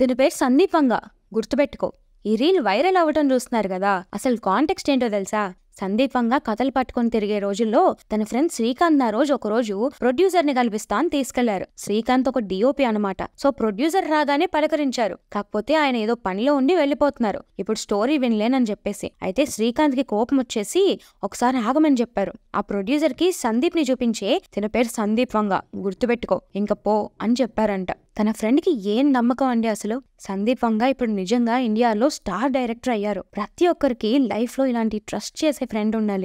దీని పేరు సందీపంగా గుర్తుపెట్టుకో ఈ రీల్ వైరల్ అవ్వటం చూస్తున్నారు కదా అసలు కాంటెక్స్ట్ ఏంటో తెలుసా సందీపంగా కథలు పట్టుకొని తిరిగే రోజుల్లో తన ఫ్రెండ్ శ్రీకాంత్ ఆ రోజు ఒకరోజు ప్రొడ్యూసర్ ని అని తీసుకెళ్లారు శ్రీకాంత్ ఒక డిఓపి అనమాట సో ప్రొడ్యూసర్ రాగానే పలకరించారు కాకపోతే ఆయన ఏదో పనిలో ఉండి వెళ్ళిపోతున్నారు ఇప్పుడు స్టోరీ వినలేనని చెప్పేసి అయితే శ్రీకాంత్ కి కోపం వచ్చేసి ఒకసారి ఆగమని చెప్పారు ఆ ప్రొడ్యూసర్ కి సందీప్ ని చూపించే తన పేరు సందీప్ వంగ గుర్తుపెట్టుకో ఇంకా పో అని చెప్పారంట తన ఫ్రెండ్కి ఏం నమ్మకం అండి అసలు సందీప్ వంగా ఇప్పుడు నిజంగా ఇండియాలో స్టార్ డైరెక్టర్ అయ్యారు ప్రతి ఒక్కరికి లైఫ్లో ఇలాంటి ట్రస్ట్ చేసే ఫ్రెండ్ ఉండాలి